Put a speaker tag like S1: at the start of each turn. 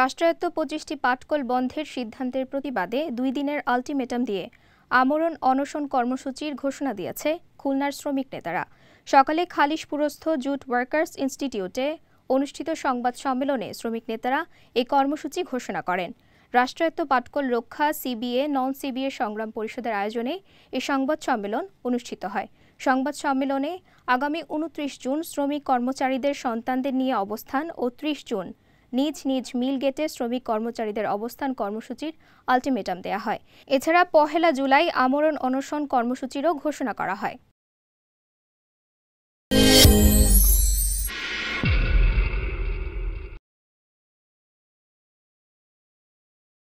S1: রাষ্ট্রায়ত্ত পঁচিশটি পাটকল বন্ধের সিদ্ধান্তের প্রতিবাদে দুই দিনের আলটিমেটাম দিয়ে আমরণ অনশন কর্মসূচির ঘোষণা দিয়েছে খুলনার শ্রমিক নেতারা সকালে খালিশপুরস্থ জুট ওয়ার্কার্স ইনস্টিটিউটে অনুষ্ঠিত সংবাদ সম্মেলনে শ্রমিক নেতারা এই কর্মসূচি ঘোষণা করেন রাষ্ট্রায়ত্ত পাটকল রক্ষা সিবিএ নন সিবিএ সংগ্রাম পরিষদের আয়োজনে এই সংবাদ সম্মেলন অনুষ্ঠিত হয় সংবাদ সম্মেলনে আগামী উনত্রিশ জুন শ্রমিক কর্মচারীদের সন্তানদের নিয়ে অবস্থান ও ত্রিশ জুন নিজ নিজ মিল গেটে শ্রমিক কর্মচারীদের অবস্থান কর্মসূচির আলটিমেটাম দেয়া হয় এছাড়া পহেলা জুলাই আমরণ অনশন কর্মসূচিরও ঘোষণা করা হয়